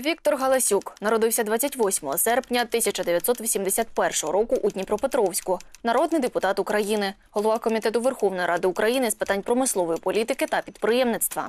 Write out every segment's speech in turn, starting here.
Віктор Галасюк народився 28 серпня 1981 року у Дніпропетровську, народний депутат України, голова комітету Верховної Ради України з питань промислової політики та підприємництва.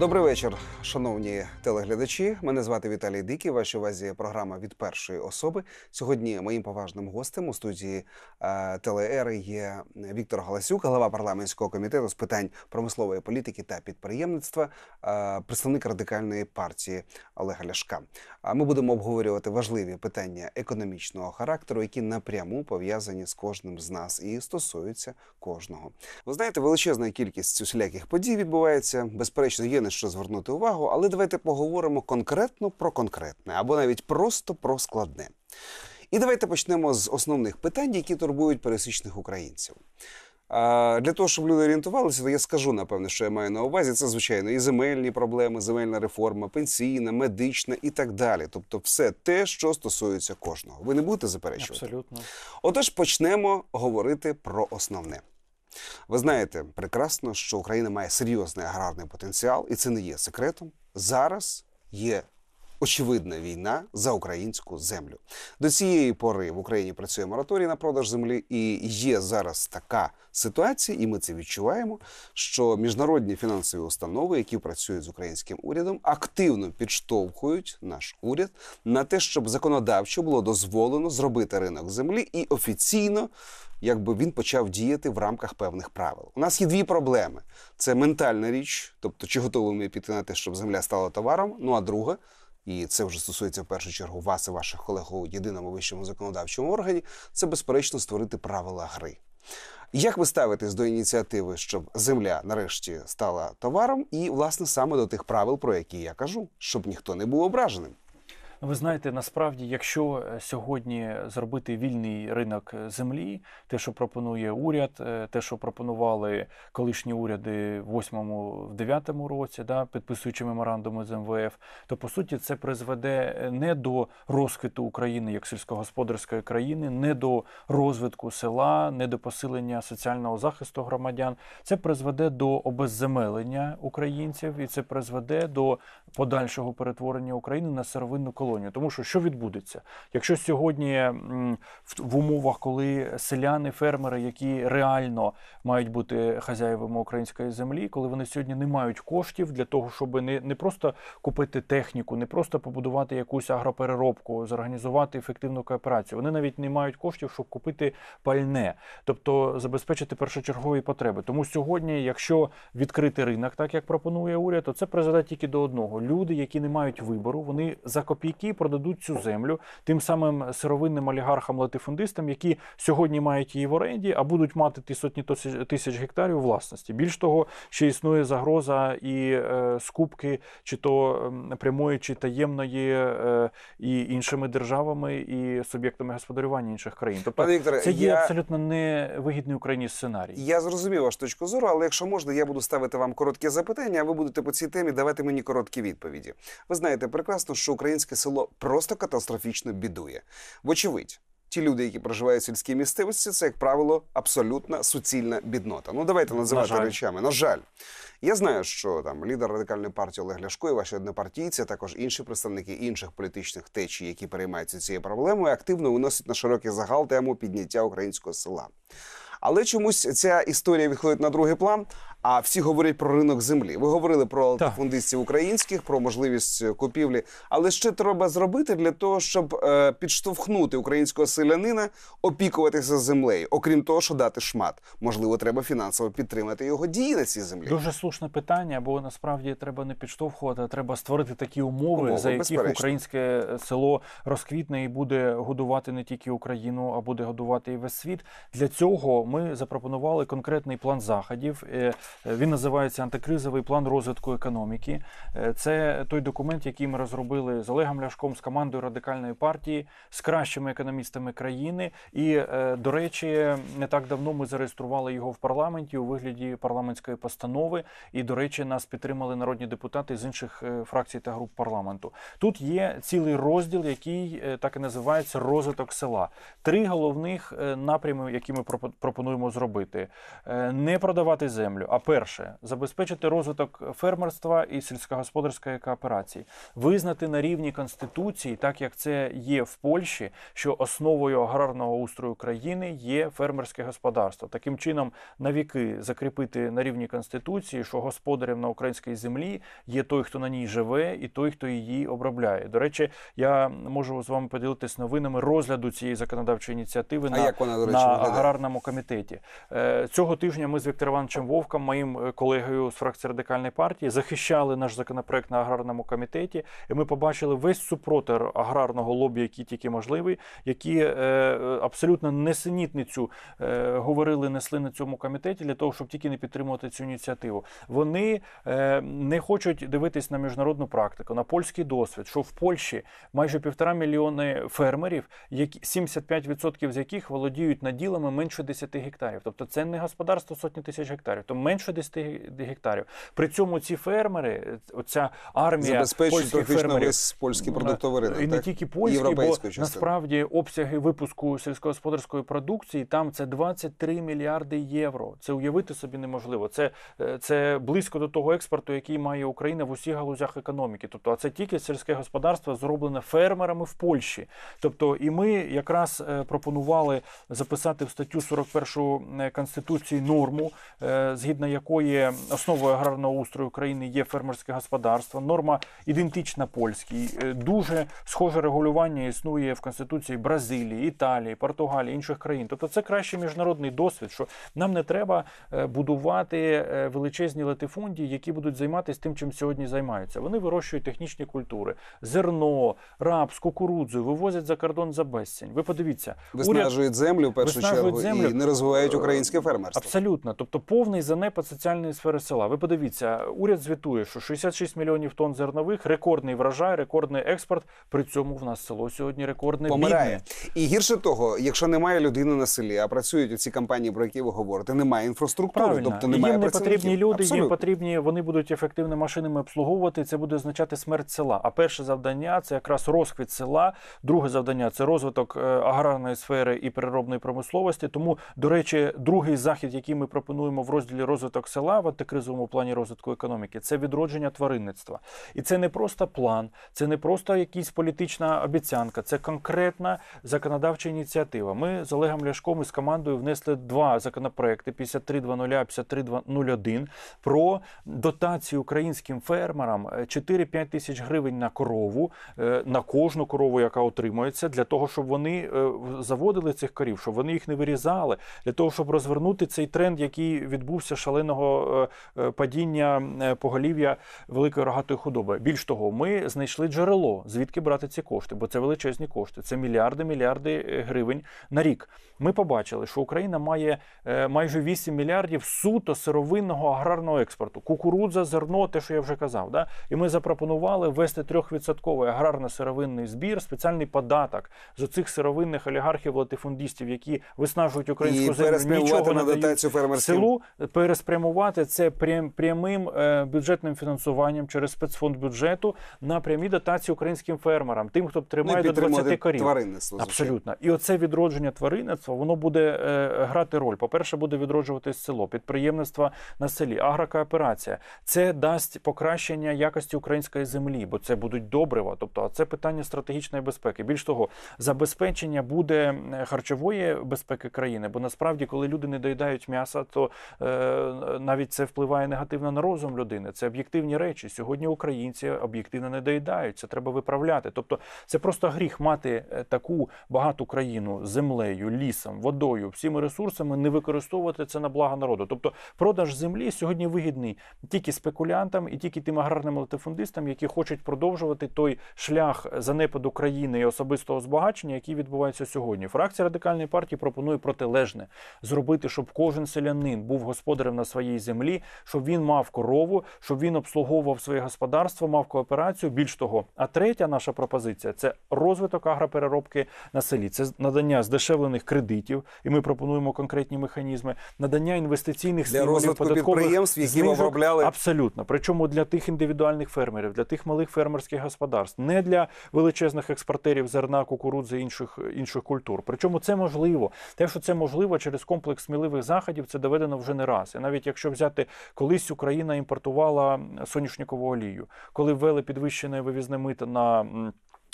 Добрий вечір, шановні телеглядачі. Мене звати Віталій Дикий. Вашій увазі програма від першої особи. Сьогодні моїм поважним гостем у студії е, Телеери є Віктор Галасюк, голова парламентського комітету з питань промислової політики та підприємництва, е, представник радикальної партії Олега Ляшка. А ми будемо обговорювати важливі питання економічного характеру, які напряму пов'язані з кожним з нас і стосуються кожного. Ви знаєте, величезна кількість усіляких подій відбувається. Безперечно, є не на що звернути увагу, але давайте поговоримо конкретно про конкретне або навіть просто про складне. І давайте почнемо з основних питань, які турбують пересічних українців. Для того, щоб люди орієнтувалися, то я скажу, напевне, що я маю на увазі, це, звичайно, і земельні проблеми, земельна реформа, пенсійна, медична і так далі. Тобто, все те, що стосується кожного. Ви не будете заперечувати? Абсолютно. Отож, почнемо говорити про основне. Ви знаєте прекрасно, що Україна має серйозний аграрний потенціал, і це не є секретом. Зараз є очевидна війна за українську землю. До цієї пори в Україні працює мораторій на продаж землі, і є зараз така ситуація, і ми це відчуваємо. Що міжнародні фінансові установи, які працюють з українським урядом, активно підштовхують наш уряд на те, щоб законодавчо було дозволено зробити ринок землі і офіційно. Якби він почав діяти в рамках певних правил. У нас є дві проблеми: це ментальна річ, тобто чи готові ми піти на те, щоб земля стала товаром. Ну а друга і це вже стосується в першу чергу вас і ваших колег у єдиному вищому законодавчому органі. Це безперечно створити правила гри. Як ви ставитесь до ініціативи, щоб земля нарешті стала товаром, і власне саме до тих правил, про які я кажу, щоб ніхто не був ображеним? Ви знаєте, насправді, якщо е, сьогодні зробити вільний ринок е, землі, те, що пропонує уряд, е, те, що пропонували колишні уряди в 8-9 році, да, підписуючи меморандуми з МВФ, то по суті це призведе не до розквіту України як сільськогосподарської країни, не до розвитку села, не до посилення соціального захисту громадян. Це призведе до обезземелення українців, і це призведе до подальшого перетворення України на сировинну колонію колонію, тому що що відбудеться, якщо сьогодні в умовах, коли селяни, фермери, які реально мають бути хазяєвами української землі, коли вони сьогодні не мають коштів для того, щоб не, не просто купити техніку, не просто побудувати якусь агропереробку, зорганізувати ефективну кооперацію, вони навіть не мають коштів, щоб купити пальне, тобто забезпечити першочергові потреби. Тому сьогодні, якщо відкрити ринок, так як пропонує уряд, то це призведе тільки до одного: люди, які не мають вибору, вони за копійки і продадуть цю землю тим самим сировинним олігархам-латифундистам, які сьогодні мають її в оренді, а будуть мати ті сотні тисяч гектарів власності. Більш того, ще існує загроза і е, скупки, чи то ем, прямої, чи таємної е, і іншими державами і суб'єктами господарювання інших країн. Тобто Віктор, це є я... абсолютно невигідний Україні сценарій. Я зрозумів вашу точку зору, але якщо можна, я буду ставити вам коротке запитання. а Ви будете по цій темі давати мені короткі відповіді. Ви знаєте прекрасно, що українське село село просто катастрофічно бідує. Вочевидь. Ті люди, які проживають в сільській місцевості, це як правило абсолютна суцільна біднота. Ну давайте називати на речами. На жаль, я знаю, що там лідер радикальної партії Олег Ляшко і ваші однопартійці, а також інші представники інших політичних течій, які переймаються цією проблемою, активно виносять на широкий загал тему підняття українського села. Але чомусь ця історія відходить на другий план. А всі говорять про ринок землі. Ви говорили про фундистів українських, про можливість е, купівлі. Але що треба зробити для того, щоб е, підштовхнути українського селянина опікуватися землею, окрім того, що дати шмат? Можливо, треба фінансово підтримати його дії на цій землі. Дуже слушне питання, бо насправді треба не підштовхувати, а треба створити такі умови, умови за яких українське село розквітне і буде годувати не тільки Україну, а буде годувати і весь світ. Для цього ми запропонували конкретний план заходів. Е, він називається Антикризовий план розвитку економіки. Е, це той документ, який ми розробили з Олегом Ляшком, з командою радикальної партії, з кращими економістами країни. І, е, до речі, не так давно ми зареєстрували його в парламенті у вигляді парламентської постанови. І, до речі, нас підтримали народні депутати з інших е, фракцій та груп парламенту. Тут є цілий розділ, який так і називається розвиток села. Три головних напрями, які ми пропонуємо зробити: не продавати землю. а перше забезпечити розвиток фермерства і сільськогосподарської кооперації, визнати на рівні конституції, так як це є в Польщі, що основою аграрного устрою країни є фермерське господарство. Таким чином, навіки закріпити на рівні конституції, що господарем на українській землі є той, хто на ній живе, і той, хто її обробляє. До речі, я можу з вами поділитись новинами розгляду цієї законодавчої ініціативи а на, вона, речі, аграрному комітеті. Е, цього тижня ми з Віктором Івановичем Вовком моїм е, колегою з фракції радикальної партії захищали наш законопроект на аграрному комітеті, і ми побачили весь супротир аграрного лобі, який тільки можливий, які е, е, абсолютно несенітницю говорили, несли на цьому комітеті для того, щоб тільки не підтримувати цю ініціативу. Вони не хочуть дивитись на міжнародну практику, на польський досвід, що в Польщі майже півтора мільйони фермерів, які 75% з яких володіють наділами менше 10 гектарів. Тобто це не господарство сотні тисяч гектарів. То менше менше 10 гектарів. При цьому ці фермери, е, оця армія польських фермерів, весь польський продуктовий е, ринок, і не тільки польський, бо частина. насправді обсяги випуску сільськогосподарської продукції там це 23 мільярди євро. Це уявити собі неможливо. Це е, це близько до того експорту, який має Україна в усіх галузях економіки. Тобто, а це тільки сільське господарство зроблене фермерами в Польщі. Тобто, і ми якраз пропонували записати в статтю 41 конституції норму, згідно якої основою аграрного устрою країни є фермерське господарство. Норма ідентична польській. Е, дуже схоже регулювання існує в конституції Бразилії, Італії, Португалії, інших країн. Тобто, це кращий міжнародний досвід, що нам не треба е, будувати е, величезні латифундії, які будуть займатися тим, чим сьогодні займаються. Вони вирощують технічні культури, зерно, рапс, кукурудзу, вивозять за кордон за безцінь. Ви подивіться, виснажують уряд... землю в першу чергу землю. і не розвивають українське фермерство. Абсолютно, тобто повний занепад по соціальної сфери села. Ви подивіться, уряд звітує, що 66 мільйонів тонн зернових, рекордний врожай, рекордний експорт. При цьому в нас село сьогодні рекордне помирає. Бідне. І гірше того, якщо немає людини на селі, а працюють у ці компанії, про які ви говорите, немає інфраструктури, Правильно. тобто немає їм не потрібні люди. Абсолютно. Їм потрібні вони будуть ефективними машинами обслуговувати. Це буде означати смерть села. А перше завдання це якраз розквіт села. Друге завдання це розвиток е, аграрної сфери і переробної промисловості. Тому, до речі, другий захід, який ми пропонуємо в розділі розвитку розвиток села в антикризовому плані розвитку економіки це відродження тваринництва. І це не просто план, це не просто якась політична обіцянка, це конкретна законодавча ініціатива. Ми з Олегом Ляшком і з командою внесли два законопроекти: 53.2.0, 53.2.0.1 про дотацію українським фермерам 4-5 е, тисяч гривень на корову, е, на кожну корову, яка отримується, для того, щоб вони е, заводили цих корів, щоб вони їх не вирізали, для того, щоб розвернути цей тренд, який відбувся шаленого е, е, падіння е, поголів'я великої рогатої худоби. Більш того, ми знайшли джерело, звідки брати ці кошти, бо це величезні кошти. Це мільярди, мільярди гривень на рік. Ми побачили, що Україна має майже 8 мільярдів суто сировинного аграрного експорту, кукурудза, зерно, те, що я вже казав. Да? І ми запропонували ввести трьохвідсотковий аграрно-сировинний збір, спеціальний податок з оцих сировинних олігархів латифундістів, які виснажують українську І землю, нічого на дотацію селу. Перес спрямувати це прям, прямим е, бюджетним фінансуванням через спецфонд бюджету на прямі дотації українським фермерам, тим, хто тримає до 20 корів. Тваринництво абсолютно, і оце відродження тваринництва воно буде е, грати роль. По перше, буде відроджуватись село, підприємництва на селі, агрокооперація. Це дасть покращення якості української землі, бо це будуть добрива. Тобто, це питання стратегічної безпеки. Більш того, забезпечення буде харчової безпеки країни, бо насправді, коли люди не доїдають м'яса, то е, навіть це впливає негативно на розум людини. Це об'єктивні речі. Сьогодні українці об'єктивно не доїдають, це треба виправляти. Тобто, це просто гріх мати е, таку багату країну землею, лісом, водою, всіми ресурсами, не використовувати це на благо народу. Тобто, продаж землі сьогодні вигідний тільки спекулянтам і тільки тим аграрним латифундистам, які хочуть продовжувати той шлях занепаду країни і особистого збагачення, який відбувається сьогодні. Фракція радикальної партії пропонує протилежне зробити, щоб кожен селянин був господарем на своїй землі, щоб він мав корову, щоб він обслуговував своє господарство, мав кооперацію. Більш того, а третя наша пропозиція це розвиток агропереробки на селі. Це надання здешевлених кредитів, і ми пропонуємо конкретні механізми, надання інвестиційних стимулів податкових підприємств, які знижок, обробляли абсолютно. Причому для тих індивідуальних фермерів, для тих малих фермерських господарств, не для величезних експортерів зерна, кукурудзи інших інших культур. Причому це можливо. Те, що це можливо через комплекс сміливих заходів, це доведено вже не раз. І навіть якщо взяти колись Україна імпортувала соняшникову олію, коли ввели підвищене вивізне мито на.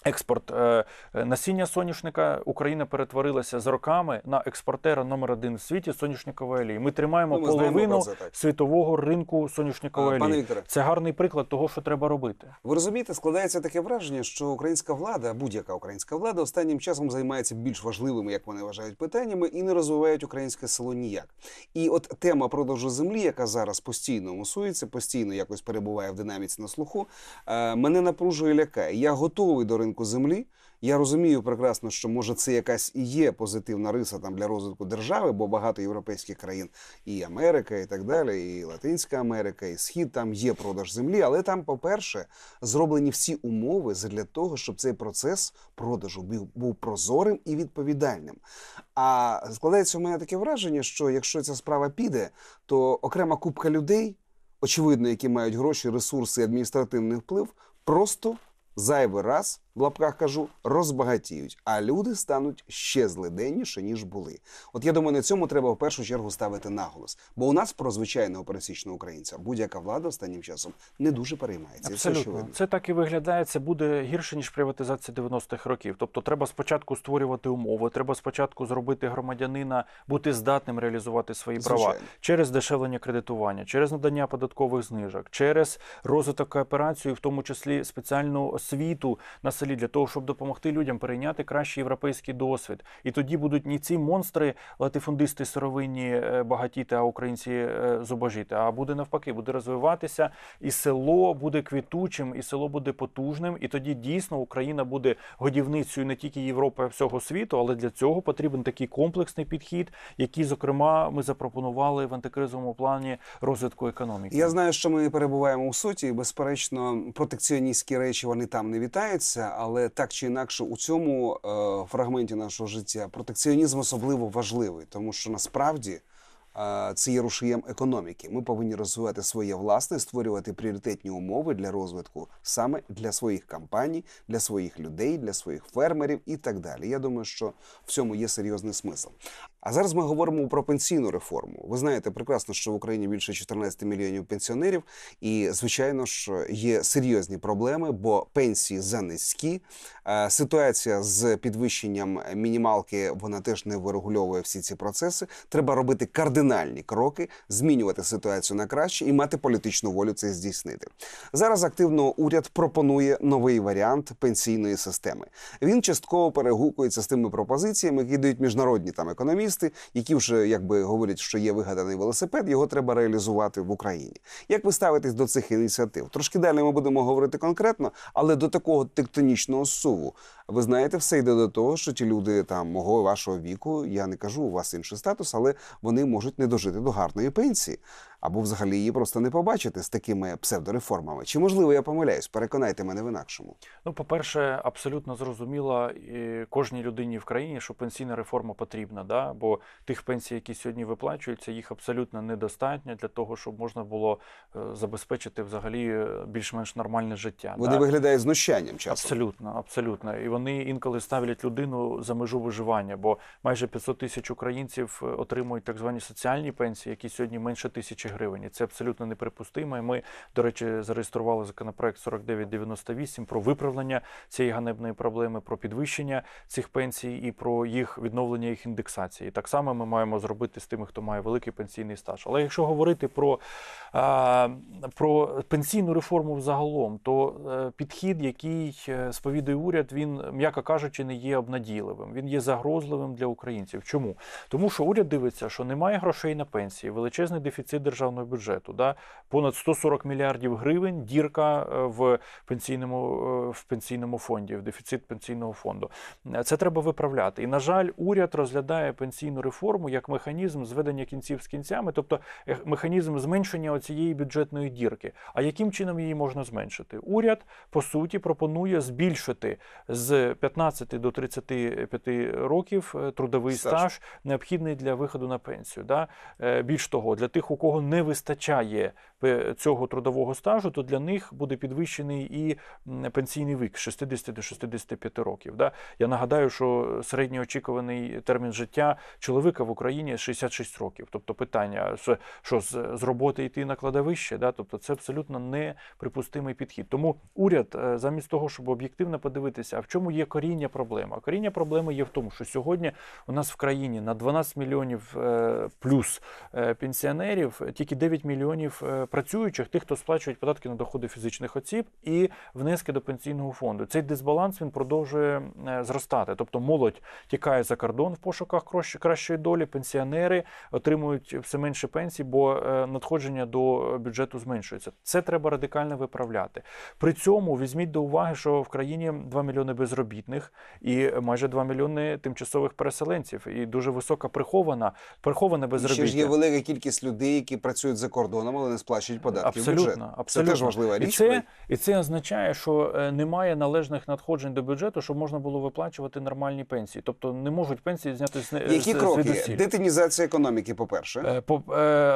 Експорт е, насіння соняшника Україна перетворилася з роками на експортера номер один в світі соняшникової олії. Ми тримаємо ну, ми половину це, світового ринку соняшникової олії. Вікторе, це гарний приклад того, що треба робити. Ви розумієте, складається таке враження, що українська влада, будь-яка українська влада, останнім часом займається більш важливими, як вони вважають, питаннями і не розвивають українське село ніяк. І от тема продажу землі, яка зараз постійно мусується, постійно якось перебуває в динаміці на слуху. Е, мене напружує лякає. Я готовий до ринку ринку землі. Я розумію прекрасно, що може це якась і є позитивна риса там для розвитку держави, бо багато європейських країн і Америка, і так далі, і Латинська Америка, і Схід там є продаж землі. Але там, по-перше, зроблені всі умови для того, щоб цей процес продажу був був прозорим і відповідальним. А складається у мене таке враження, що якщо ця справа піде, то окрема купка людей, очевидно, які мають гроші, ресурси, адміністративний вплив, просто зайвий раз в лапках кажу, розбагатіють, а люди стануть ще злиденніше ніж були. От я думаю, на цьому треба в першу чергу ставити наголос. Бо у нас про звичайного пересічного українця будь-яка влада останнім часом не дуже переймається. Абсолютно. Це, це так і виглядає. Це буде гірше ніж приватизація 90-х років. Тобто, треба спочатку створювати умови, треба спочатку зробити громадянина, бути здатним реалізувати свої права Звичайно. через дешевлення кредитування, через надання податкових знижок, через розвиток кооперації, в тому числі спеціальну освіту населення селі для того, щоб допомогти людям перейняти кращий європейський досвід. І тоді будуть не ці монстри, латифундисти сировинні е, багатіти, а українці е, зубожити А буде навпаки, буде розвиватися, і село буде квітучим, і село буде потужним. І тоді дійсно Україна буде годівницею не тільки Європи, а всього світу, але для цього потрібен такий комплексний підхід, який, зокрема, ми запропонували в антикризовому плані розвитку економіки. Я знаю, що ми перебуваємо у суті, безперечно, протекціоністські речі вони там не вітаються але так чи інакше у цьому е, фрагменті нашого життя протекціонізм особливо важливий, тому що насправді е, це є рушієм економіки. Ми повинні розвивати своє власне, створювати пріоритетні умови для розвитку саме для своїх компаній, для своїх людей, для своїх фермерів і так далі. Я думаю, що в цьому є серйозний смисл. А зараз ми говоримо про пенсійну реформу. Ви знаєте прекрасно, що в Україні більше 14 мільйонів пенсіонерів, і звичайно ж є серйозні проблеми, бо пенсії занизькі. Е, ситуація з підвищенням мінімалки вона теж не вирегульовує всі ці процеси. Треба робити кардинальні кроки, змінювати ситуацію на краще і мати політичну волю це здійснити. Зараз активно уряд пропонує новий варіант пенсійної системи. Він частково перегукується з тими пропозиціями, які дають міжнародні там економісти активісти, які вже якби говорять, що є вигаданий велосипед, його треба реалізувати в Україні. Як ви ставитесь до цих ініціатив? Трошки далі ми будемо говорити конкретно, але до такого тектонічного суву. Ви знаєте, все йде до того, що ті люди там мого вашого віку, я не кажу, у вас інший статус, але вони можуть не дожити до гарної пенсії або взагалі її просто не побачити з такими псевдореформами. Чи можливо я помиляюсь? Переконайте мене в інакшому. Ну, по-перше, абсолютно зрозуміло кожній людині в країні, що пенсійна реформа потрібна. Да? Бо тих пенсій, які сьогодні виплачуються, їх абсолютно недостатньо для того, щоб можна було е, забезпечити взагалі е, більш-менш нормальне життя. Вони да? виглядають знущанням часом. Абсолютно, абсолютно. І вони інколи ставлять людину за межу виживання, бо майже 500 тисяч українців е, отримують так звані соціальні пенсії, які сьогодні менше тисячі тисячі гривень. І це абсолютно неприпустимо. І Ми, до речі, зареєстрували законопроект 4998 про виправлення цієї ганебної проблеми, про підвищення цих пенсій і про їх відновлення їх індексації. Так само ми маємо зробити з тими, хто має великий пенсійний стаж. Але якщо говорити про, про пенсійну реформу взагалом, то е, підхід, який е, сповідує уряд, він, м'яко кажучи, не є обнадійливим. Він є загрозливим для українців. Чому? Тому що уряд дивиться, що немає грошей на пенсії, величезний дефіцит держави державного бюджету. Да? Понад 140 мільярдів гривень дірка е, в пенсійному е, в пенсійному фонді, в дефіцит пенсійного фонду. Е, це треба виправляти. І на жаль, уряд розглядає пенсійну реформу як механізм зведення кінців з кінцями, тобто механізм зменшення цієї бюджетної дірки. А яким чином її можна зменшити? Уряд по суті пропонує збільшити з 15 до 35 років трудовий стаж, стаж необхідний для виходу на пенсію. Да? Більш того, для тих, у кого не вистачає е, цього трудового стажу, то для них буде підвищений і пенсійний вік з 60 до 65 років. Да? Я нагадаю, що середній очікуваний термін життя чоловіка в Україні 66 років. Тобто питання, що з роботи йти на кладовище, да? тобто це абсолютно неприпустимий підхід. Тому уряд, е, замість того, щоб об'єктивно подивитися, а в чому є коріння проблема? Коріння проблеми є в тому, що сьогодні у нас в країні на 12 мільйонів е, плюс пенсіонерів тільки 9 мільйонів е, працюючих, тих, хто сплачують податки на доходи фізичних осіб і внески до пенсійного фонду. Цей дисбаланс він продовжує е, зростати. Тобто молодь тікає за кордон в пошуках кращої долі, пенсіонери отримують все менше пенсій, бо е, надходження до бюджету зменшується. Це треба радикально виправляти. При цьому візьміть до уваги, що в країні 2 мільйони безробітних і майже 2 мільйони тимчасових переселенців, і дуже висока прихована прихована безробіття. Ще ж є велика кількість людей, які працюють за кордоном, але не сплачують податки абсолютно, в бюджет. Абсолютно. Це теж важлива річ. І це, і це означає, що е, немає належних надходжень до бюджету, щоб можна було виплачувати нормальні пенсії. Тобто не можуть пенсії зняти з які з, кроки звідусіль. детинізація економіки. Е, по перше, по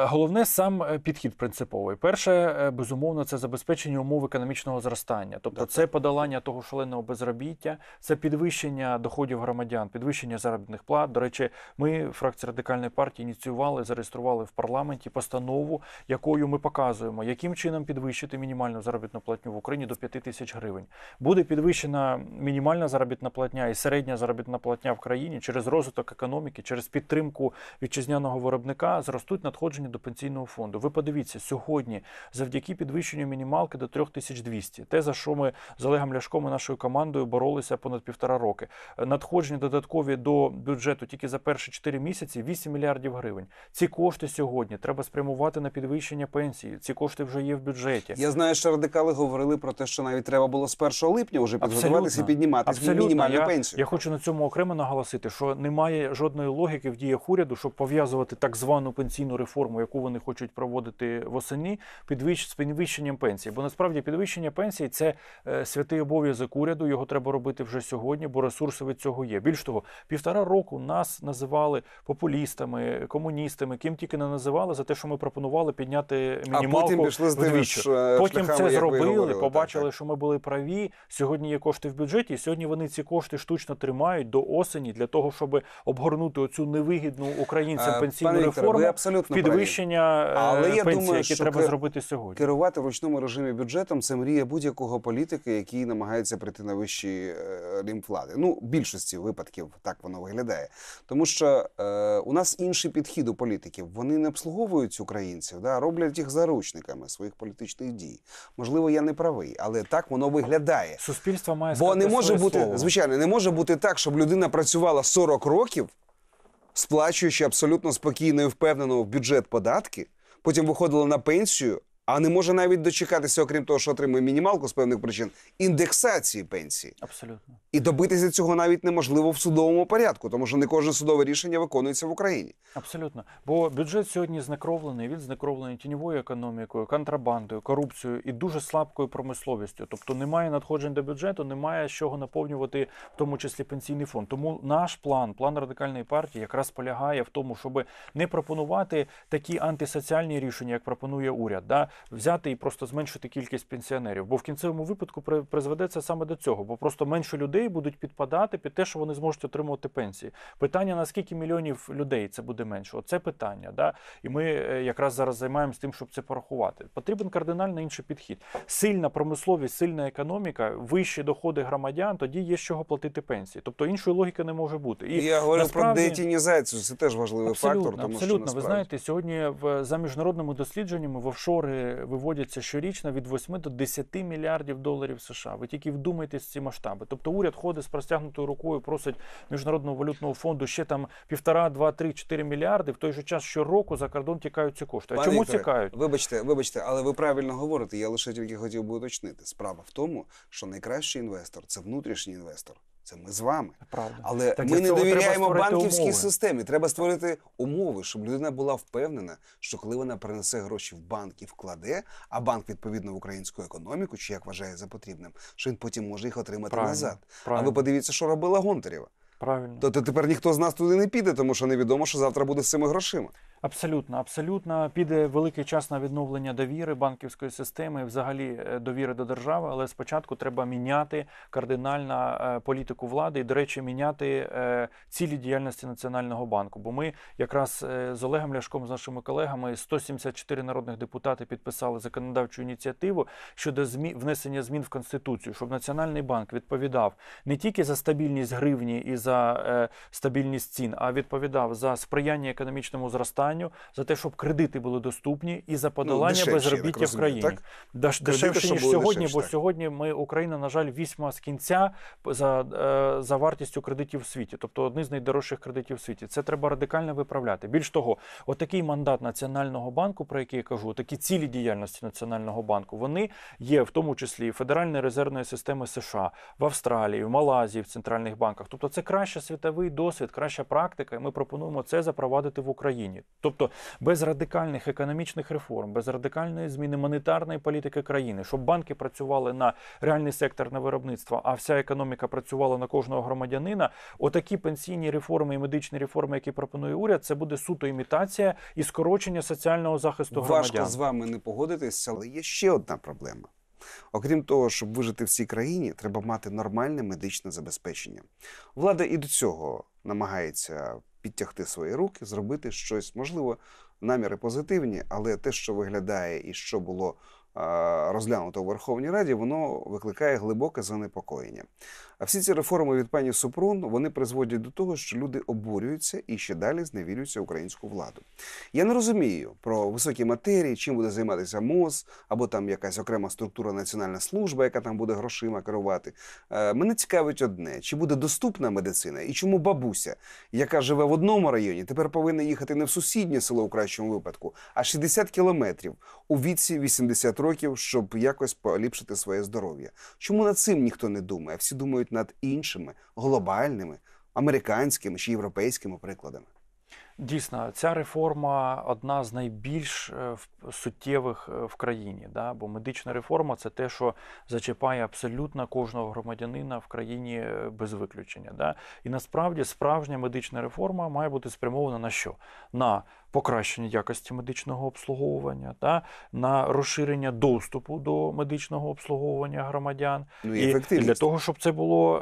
головне сам е, підхід принциповий. Перше, безумовно, це забезпечення умов економічного зростання, тобто так, це так. подолання того шаленого безробіття, це підвищення доходів громадян, підвищення заробітних плат. До речі, ми фракція радикальної партії ініціювали, зареєстрували в парламенті постанову постанову, якою ми показуємо, яким чином підвищити мінімальну заробітну платню в Україні до 5 тисяч гривень. Буде підвищена мінімальна заробітна платня і середня заробітна платня в країні через розвиток економіки, через підтримку вітчизняного виробника зростуть надходження до пенсійного фонду. Ви подивіться сьогодні, завдяки підвищенню мінімалки до 3200, те за що ми з Олегом Ляшком і нашою командою боролися понад півтора роки. Надходження додаткові до бюджету тільки за перші 4 місяці 8 мільярдів гривень. Ці кошти сьогодні треба спрямувати спрямувати на підвищення пенсії. Ці кошти вже є в бюджеті. Я знаю, що радикали говорили про те, що навіть треба було з 1 липня вже підготуватися і піднімати мінімальну пенсію. Я хочу на цьому окремо наголосити, що немає жодної логіки в діях уряду, щоб пов'язувати так звану пенсійну реформу, яку вони хочуть проводити восені, підвищ з підвищенням пенсії. Бо насправді підвищення пенсії це е, святий обов'язок уряду. Його треба робити вже сьогодні, бо ресурси від цього є. Більш того, півтора року нас називали популістами, комуністами, ким тільки не називали за те, що ми пропонували підняти мінімалку а потім пішли з вдвічі. Е, потім це зробили, побачили, так, що ми були праві. Сьогодні є кошти в бюджеті. Сьогодні вони ці кошти штучно тримають до осені для того, щоб обгорнути оцю невигідну українцям е, пенсійну Пане реформу Віктор, абсолютно підвищення е, Але пенсії, думаю, які що треба зробити сьогодні. Керувати в ручному режимі бюджетом це мрія будь-якого політика, який намагається прийти на вищі рівень влади. Ну, більшості випадків так воно виглядає, тому що е, у нас інший підхід у політиків. Вони не обслуговують цю українців, да, роблять їх заручниками своїх політичних дій. Можливо, я не правий, але так воно виглядає. Суспільство має бо не може бути слово. звичайно, не може бути так, щоб людина працювала 40 років, сплачуючи абсолютно спокійно і впевнено в бюджет податки. Потім виходила на пенсію, а не може навіть дочекатися, окрім того, що отримує мінімалку з певних причин, індексації пенсії. Абсолютно і добитися цього навіть неможливо в судовому порядку, тому що не кожне судове рішення виконується в Україні. Абсолютно, бо бюджет сьогодні знекровлений. Він знекровлений тіньовою економікою, контрабандою, корупцією і дуже слабкою промисловістю. Тобто немає надходжень до бюджету, немає з чого наповнювати, в тому числі пенсійний фонд. Тому наш план, план радикальної партії, якраз полягає в тому, щоб не пропонувати такі антисоціальні рішення, як пропонує уряд. Да? взяти і просто зменшити кількість пенсіонерів. Бо в кінцевому випадку призведе це саме до цього, бо просто менше людей будуть підпадати під те, що вони зможуть отримувати пенсії. Питання наскільки мільйонів людей це буде менше? Оце питання. Да? І ми е, якраз зараз займаємося тим, щоб це порахувати. Потрібен кардинально інший підхід. Сильна промисловість, сильна економіка, вищі доходи громадян, тоді є з чого платити пенсії. Тобто іншої логіки не може бути. І я говорю насправді... про детінізацію. Це теж важливий абсолютно, фактор. Тому абсолютно що насправді... ви знаєте, сьогодні в за міжнародними дослідженнями в офшори виводяться щорічно від 8 до 10 мільярдів доларів США. Ви тільки вдумайтесь ці масштаби. Тобто уряд ходить з простягнутою рукою, просить міжнародного валютного фонду ще там півтора, два, три, чотири мільярди. В той же час щороку за кордон тікають ці кошти. А Пане чому Вікторе, тікають? Вибачте, вибачте, але ви правильно говорите. Я лише тільки хотів би уточнити. Справа в тому, що найкращий інвестор це внутрішній інвестор. Це ми з вами. Правда. Але так, ми не довіряємо банківській умови. системі. Треба створити умови, щоб людина була впевнена, що коли вона принесе гроші в банк і вкладе, а банк відповідно в українську економіку, чи як вважає за потрібним, що він потім може їх отримати Правильно. назад. Правильно. А ви подивіться, що робила Гонтарєва. Правильно. То тепер ніхто з нас туди не піде, тому що невідомо, що завтра буде з цими грошима. Абсолютно, абсолютно. Піде великий час на відновлення довіри банківської системи, взагалі е, довіри до держави, але спочатку треба міняти кардинально е, політику влади і, до речі, міняти е, цілі діяльності Національного банку. Бо ми якраз з Олегом Ляшком, з нашими колегами, 174 народних депутати підписали законодавчу ініціативу щодо змі... внесення змін в конституцію, щоб Національний банк відповідав не тільки за стабільність гривні і за за е, стабільність цін, а відповідав за сприяння економічному зростанню, за те, щоб кредити були доступні і за ну, подолання ну, дешевші, безробіття розумію, в країні. Так? Дешевші, дешевші ніж сьогодні, дешевші, бо так. сьогодні ми Україна, на жаль, вісьма з кінця за е, за вартістю кредитів в світі, тобто одні з найдорожчих кредитів в світі. Це треба радикально виправляти. Більш того, отакий мандат Національного банку, про який я кажу, такі цілі діяльності Національного банку, вони є в тому числі Федеральної резервної системи США в Австралії, в Малайзії, в центральних банках. Тобто, це край краще світовий досвід, краща практика. і Ми пропонуємо це запровадити в Україні. Тобто без радикальних економічних реформ, без радикальної зміни монетарної політики країни, щоб банки працювали на реальний сектор на виробництво, а вся економіка працювала на кожного громадянина. Отакі пенсійні реформи і медичні реформи, які пропонує уряд, це буде суто імітація і скорочення соціального захисту громадян. Важко з вами не погодитися, але є ще одна проблема. Окрім того, щоб вижити в цій країні, треба мати нормальне медичне забезпечення. Влада і до цього намагається підтягти свої руки, зробити щось можливо наміри позитивні, але те, що виглядає і що було розглянуто у Верховній Раді, воно викликає глибоке занепокоєння. А всі ці реформи від пані Супрун вони призводять до того, що люди обурюються і ще далі зневірюються українську владу. Я не розумію про високі матерії, чим буде займатися МОЗ, або там якась окрема структура національна служба, яка там буде грошима керувати. Е, мене цікавить одне: чи буде доступна медицина і чому бабуся, яка живе в одному районі, тепер повинна їхати не в сусіднє село у кращому випадку, а 60 кілометрів у віці 80 років, щоб якось поліпшити своє здоров'я. Чому над цим ніхто не думає? Всі думають над іншими глобальними, американськими чи європейськими прикладами. Дійсно, ця реформа одна з найбільш е, суттєвих е, в країні. Да? Бо медична реформа це те, що зачіпає абсолютно кожного громадянина в країні е, без виключення. Да? І насправді справжня медична реформа має бути спрямована на що? На покращення якості медичного обслуговування, та, на розширення доступу до медичного обслуговування громадян ну, і, і для того, щоб це було,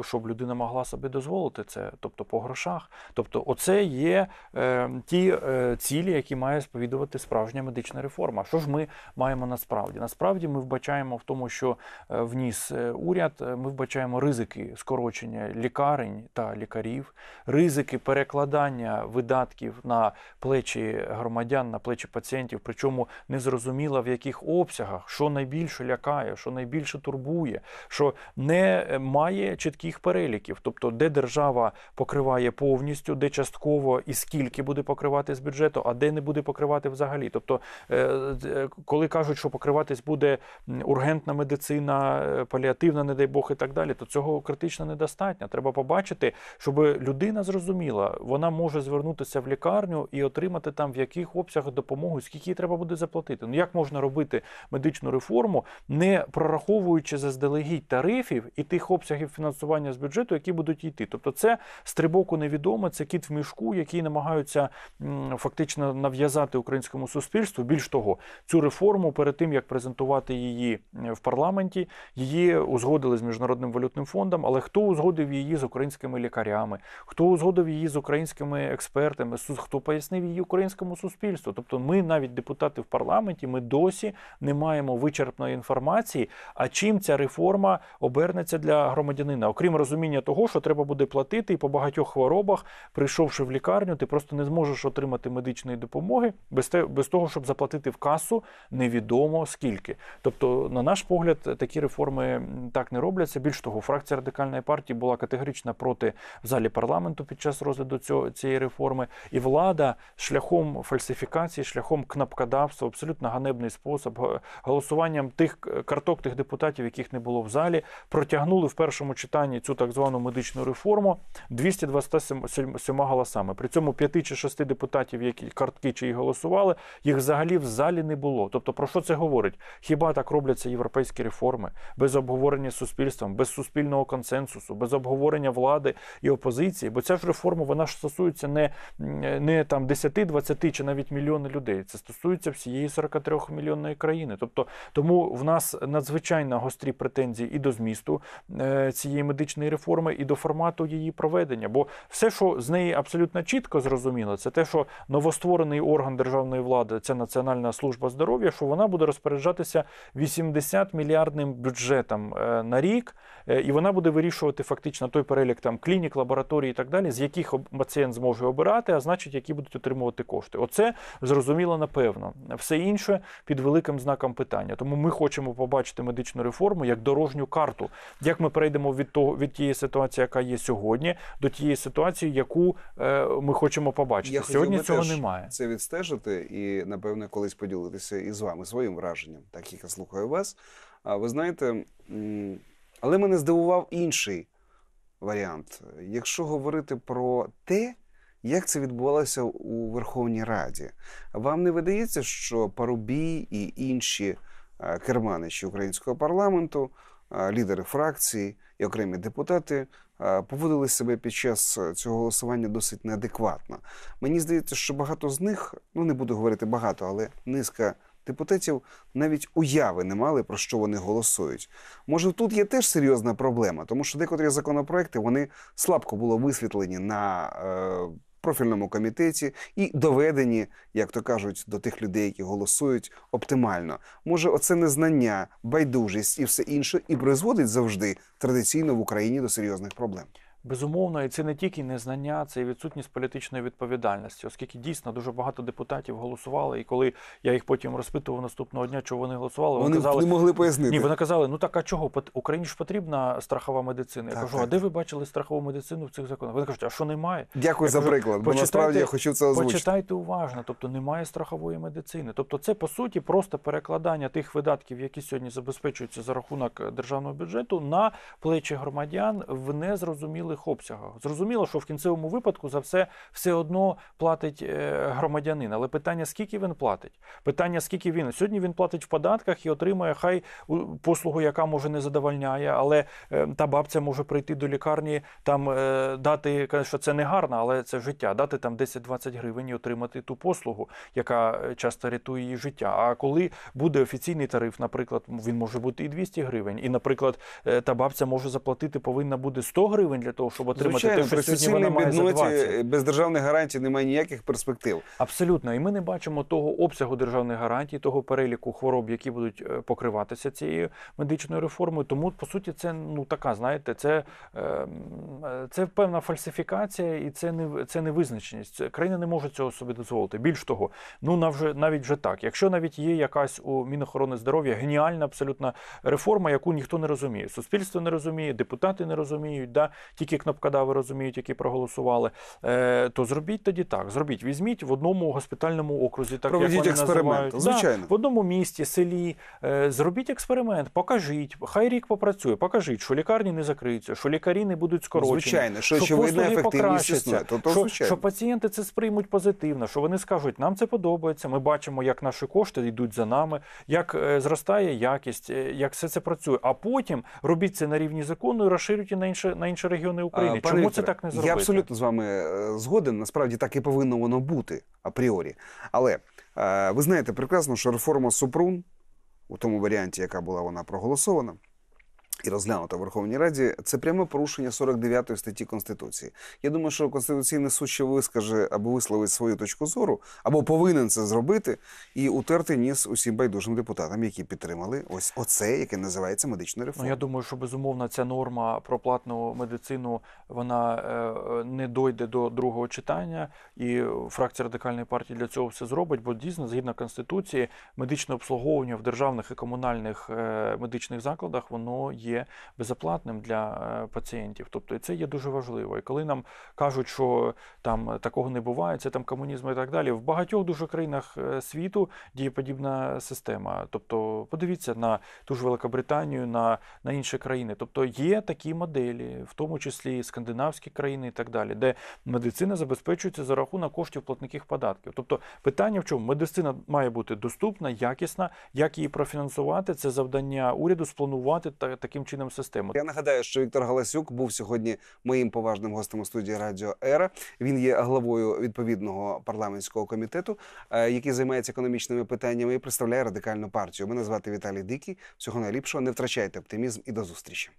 е, щоб людина могла собі дозволити це, тобто по грошах. Тобто, оце є е, ті е, цілі, які має сповідувати справжня медична реформа. Що ж ми маємо насправді? Насправді ми вбачаємо в тому, що вніс уряд, ми вбачаємо ризики скорочення лікарень та лікарів, ризики перекладання видатків на плечі громадян, на плечі пацієнтів, причому незрозуміло в яких обсягах, що найбільше лякає, що найбільше турбує, що не е, має чітких переліків, тобто де держава покриває повністю, де частково і скільки буде покривати з бюджету, а де не буде покривати взагалі. Тобто, е, е, коли кажуть, що покриватись буде ургентна медицина, паліативна, не дай Бог, і так далі, то цього критично недостатньо. Треба побачити, щоб людина зрозуміла, вона може звернутися в лікарню і от отримати там, в яких обсягах допомогу, скільки їй треба буде заплатити. Ну як можна робити медичну реформу, не прораховуючи заздалегідь тарифів і тих обсягів фінансування з бюджету, які будуть йти? Тобто, це стрибок у невідоме, це кіт в мішку, який намагаються фактично нав'язати українському суспільству. Більш того, цю реформу перед тим як презентувати її е, в парламенті, її узгодили з міжнародним валютним фондом. Але хто узгодив її з українськими лікарями? Хто узгодив її з українськими експертами? хто пояснив? викликів українському суспільству. Тобто, ми, навіть депутати в парламенті, ми досі не маємо вичерпної інформації. А чим ця реформа обернеться для громадянина? Окрім розуміння того, що треба буде платити, і по багатьох хворобах, прийшовши в лікарню, ти просто не зможеш отримати медичної допомоги без те, без того, щоб заплатити в касу невідомо скільки. Тобто, на наш погляд, такі реформи так не робляться. Більш того, фракція радикальної партії була категорично проти в залі парламенту під час розгляду цього цієї реформи, і влада шляхом фальсифікації, шляхом кнопкодавства, абсолютно ганебний спосіб, голосуванням тих е, карток, тих депутатів, яких не було в залі, протягнули в першому читанні цю так звану медичну реформу 227 голосами. При цьому п'яти чи шести депутатів, які картки чиї голосували, їх взагалі в залі не було. Тобто, про що це говорить? Хіба так робляться європейські реформи без обговорення з суспільством, без суспільного консенсусу, без обговорення влади і опозиції? Бо ця ж реформа вона ж стосується не не там 10, 20 чи навіть мільйони людей. Це стосується всієї 43 мільйонної країни. Тобто, тому в нас надзвичайно гострі претензії і до змісту е, цієї медичної реформи, і до формату її проведення. Бо все, що з неї абсолютно чітко зрозуміло, це те, що новостворений орган державної влади це Національна служба здоров'я, що вона буде розпоряджатися 80 мільярдним бюджетом е, на рік, е, і вона буде вирішувати фактично той перелік там клінік, лабораторій і так далі, з яких пацієнт зможе обирати, а значить, які будуть отримувати кошти. Оце зрозуміло напевно. Все інше під великим знаком питання. Тому ми хочемо побачити медичну реформу як дорожню карту, як ми перейдемо від того від тієї ситуації, яка є сьогодні, до тієї ситуації, яку е, ми хочемо побачити. Я сьогодні цього теж немає. Це відстежити і напевне колись поділитися із вами своїм враженням, так як я слухаю вас. А ви знаєте, але мене здивував інший варіант. Якщо говорити про те, як це відбувалося у Верховній Раді. Вам не видається, що Парубій і інші е, керманичі українського парламенту, е, лідери фракції і окремі депутати е, поводили себе під час цього голосування досить неадекватно. Мені здається, що багато з них, ну не буду говорити багато, але низка. Депутатів навіть уяви не мали про що вони голосують. Може, тут є теж серйозна проблема, тому що декотрі законопроекти вони слабко було висвітлені на е, профільному комітеті і доведені, як то кажуть, до тих людей, які голосують оптимально. Може, оце незнання, байдужість і все інше і призводить завжди традиційно в Україні до серйозних проблем. Безумовно, і це не тільки незнання, це і відсутність політичної відповідальності, оскільки дійсно дуже багато депутатів голосували. І коли я їх потім розпитував наступного дня, чого вони голосували, вони, вони казали, не могли пояснити. Ні, вони казали, ну так а чого Україні ж потрібна страхова медицина? Я так, кажу, так. а де ви бачили страхову медицину в цих законах? Вони кажуть, а що немає? Дякую я за кажу, приклад. Бо насправді я хочу це озвучити. Почитайте уважно. Тобто немає страхової медицини. Тобто, це по суті просто перекладання тих видатків, які сьогодні забезпечуються за рахунок державного бюджету, на плечі громадян в незрозумілий малих обсягах. Зрозуміло, що в кінцевому випадку за все все одно платить е, громадянин. Але питання, скільки він платить? Питання, скільки він сьогодні він платить в податках і отримує хай послугу, яка може не задовольняє, але е, та бабця може прийти до лікарні, там е, дати, що це не гарно, але це життя. Дати там 10-20 гривень і отримати ту послугу, яка часто рятує її життя. А коли буде офіційний тариф, наприклад, він може бути і 200 гривень, і, наприклад, та бабця може заплатити, повинна бути 100 гривень для того того, щоб отримати Звичайно, те, що вона має без державних гарантій немає ніяких перспектив. Абсолютно, і ми не бачимо того обсягу державних гарантій, того переліку хвороб, які будуть е, покриватися цією медичною реформою. Тому по суті, це ну така, знаєте, це ем, це певна фальсифікація, і це не це невизначеність. Країна не може цього собі дозволити. Більш того, ну навіть вже так. Якщо навіть є якась у Мінохорони здоров'я геніальна абсолютно реформа, яку ніхто не розуміє. Суспільство не розуміє, депутати не розуміють, да тільки ті кнопкадави розуміють, які проголосували. Е, то зробіть тоді так. Зробіть, візьміть в одному госпітальному окрузі, так Проведіть як вони експеримент. називають. Звичайно. Да, в одному місті, селі. Е, зробіть експеримент, покажіть. Хай рік попрацює, покажіть, що лікарні не закриються, що лікарі не будуть скорочені. Звичайно, що послуги ефективність існує. То, то, що, що пацієнти це сприймуть позитивно, що вони скажуть, нам це подобається. Ми бачимо, як наші кошти йдуть за нами, як е, зростає якість, як все це працює. А потім робіть це на рівні закону і розширюйте на інше на інші регіони сторони України. Пане Чому Віктор, це так не зробити? Я абсолютно з вами е, згоден. Насправді так і повинно воно бути апріорі. Але е, ви знаєте прекрасно, що реформа Супрун у тому варіанті, яка була вона проголосована і розглянута в Верховній Раді, це пряме порушення 49 статті Конституції. Я думаю, що Конституційний суд ще вискаже або висловить свою точку зору, або повинен це зробити і утерти ніс усім байдужим депутатам, які підтримали ось оце, яке називається медична ну, реформа. Ну, Я думаю, що безумовно ця норма про платну медицину вона е, не дойде до другого читання, і фракція радикальної партії для цього все зробить, бо дійсно, згідно конституції, медичне обслуговування в державних і комунальних е, медичних закладах воно є є безоплатним для е, пацієнтів. Тобто це є дуже важливо. І коли нам кажуть, що там е, такого не буває, це там комунізм і так далі. В багатьох дуже країнах е, світу діє подібна система. Тобто, подивіться на ту ж Великобританію, на, на інші країни. Тобто є такі моделі, в тому числі скандинавські країни і так далі, де медицина забезпечується за рахунок коштів платників податків. Тобто питання в чому медицина має бути доступна, якісна, як її профінансувати. Це завдання уряду спланувати таким чином систему. Я нагадаю, що Віктор Галасюк був сьогодні моїм поважним гостем у студії Радіо Ера. Він є главою відповідного парламентського комітету, е, який займається економічними питаннями і представляє радикальну партію. Мене звати Віталій Дикий. Всього найліпшого. Не втрачайте оптимізм і до зустрічі.